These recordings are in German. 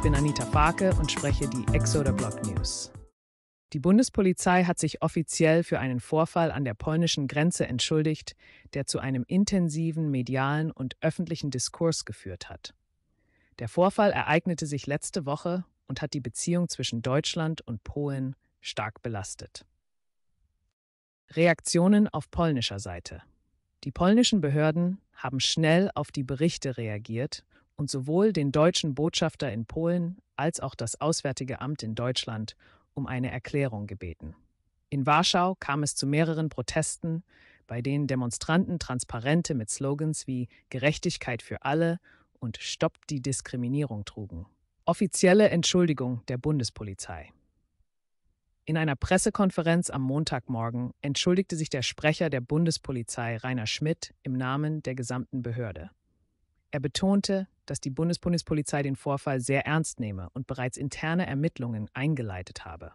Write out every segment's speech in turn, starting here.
Ich bin Anita Farke und spreche die Exoder Block News. Die Bundespolizei hat sich offiziell für einen Vorfall an der polnischen Grenze entschuldigt, der zu einem intensiven medialen und öffentlichen Diskurs geführt hat. Der Vorfall ereignete sich letzte Woche und hat die Beziehung zwischen Deutschland und Polen stark belastet. Reaktionen auf polnischer Seite. Die polnischen Behörden haben schnell auf die Berichte reagiert und sowohl den deutschen Botschafter in Polen als auch das Auswärtige Amt in Deutschland um eine Erklärung gebeten. In Warschau kam es zu mehreren Protesten, bei denen Demonstranten Transparente mit Slogans wie Gerechtigkeit für alle und Stopp die Diskriminierung trugen. Offizielle Entschuldigung der Bundespolizei. In einer Pressekonferenz am Montagmorgen entschuldigte sich der Sprecher der Bundespolizei Rainer Schmidt im Namen der gesamten Behörde. Er betonte, dass die Bundesbundespolizei den Vorfall sehr ernst nehme und bereits interne Ermittlungen eingeleitet habe.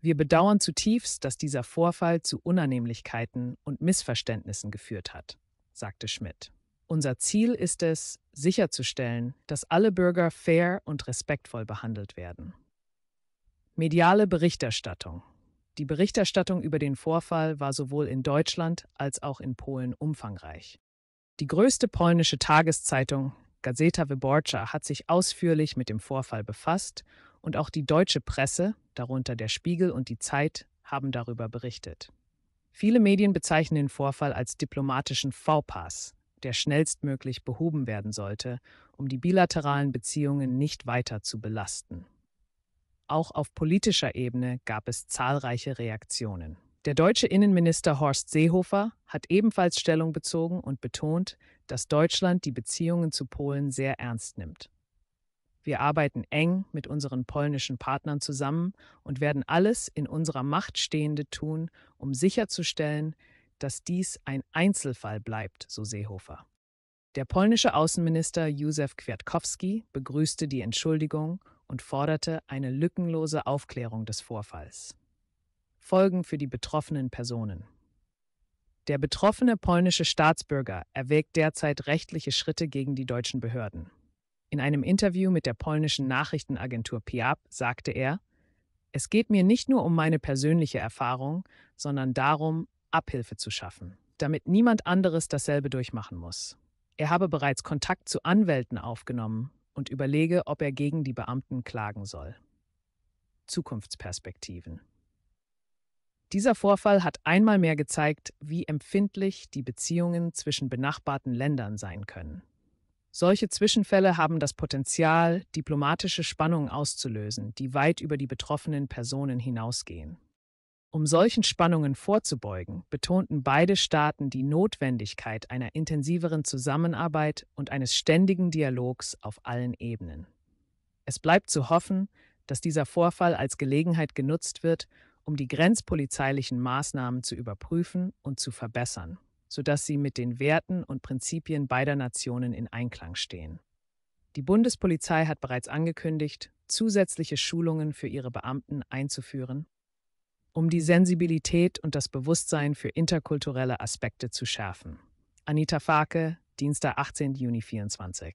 Wir bedauern zutiefst, dass dieser Vorfall zu Unannehmlichkeiten und Missverständnissen geführt hat, sagte Schmidt. Unser Ziel ist es, sicherzustellen, dass alle Bürger fair und respektvoll behandelt werden. Mediale Berichterstattung. Die Berichterstattung über den Vorfall war sowohl in Deutschland als auch in Polen umfangreich. Die größte polnische Tageszeitung Gazeta Wyborcza hat sich ausführlich mit dem Vorfall befasst und auch die deutsche Presse, darunter der Spiegel und die Zeit, haben darüber berichtet. Viele Medien bezeichnen den Vorfall als diplomatischen V-Pass, der schnellstmöglich behoben werden sollte, um die bilateralen Beziehungen nicht weiter zu belasten. Auch auf politischer Ebene gab es zahlreiche Reaktionen. Der deutsche Innenminister Horst Seehofer hat ebenfalls Stellung bezogen und betont, dass Deutschland die Beziehungen zu Polen sehr ernst nimmt. Wir arbeiten eng mit unseren polnischen Partnern zusammen und werden alles in unserer Macht Stehende tun, um sicherzustellen, dass dies ein Einzelfall bleibt, so Seehofer. Der polnische Außenminister Józef Kwiatkowski begrüßte die Entschuldigung und forderte eine lückenlose Aufklärung des Vorfalls. Folgen für die betroffenen Personen. Der betroffene polnische Staatsbürger erwägt derzeit rechtliche Schritte gegen die deutschen Behörden. In einem Interview mit der polnischen Nachrichtenagentur PIAP sagte er, es geht mir nicht nur um meine persönliche Erfahrung, sondern darum, Abhilfe zu schaffen, damit niemand anderes dasselbe durchmachen muss. Er habe bereits Kontakt zu Anwälten aufgenommen und überlege, ob er gegen die Beamten klagen soll. Zukunftsperspektiven. Dieser Vorfall hat einmal mehr gezeigt, wie empfindlich die Beziehungen zwischen benachbarten Ländern sein können. Solche Zwischenfälle haben das Potenzial, diplomatische Spannungen auszulösen, die weit über die betroffenen Personen hinausgehen. Um solchen Spannungen vorzubeugen, betonten beide Staaten die Notwendigkeit einer intensiveren Zusammenarbeit und eines ständigen Dialogs auf allen Ebenen. Es bleibt zu hoffen, dass dieser Vorfall als Gelegenheit genutzt wird, um die grenzpolizeilichen Maßnahmen zu überprüfen und zu verbessern, sodass sie mit den Werten und Prinzipien beider Nationen in Einklang stehen. Die Bundespolizei hat bereits angekündigt, zusätzliche Schulungen für ihre Beamten einzuführen, um die Sensibilität und das Bewusstsein für interkulturelle Aspekte zu schärfen. Anita Farke, Dienstag, 18. Juni 24.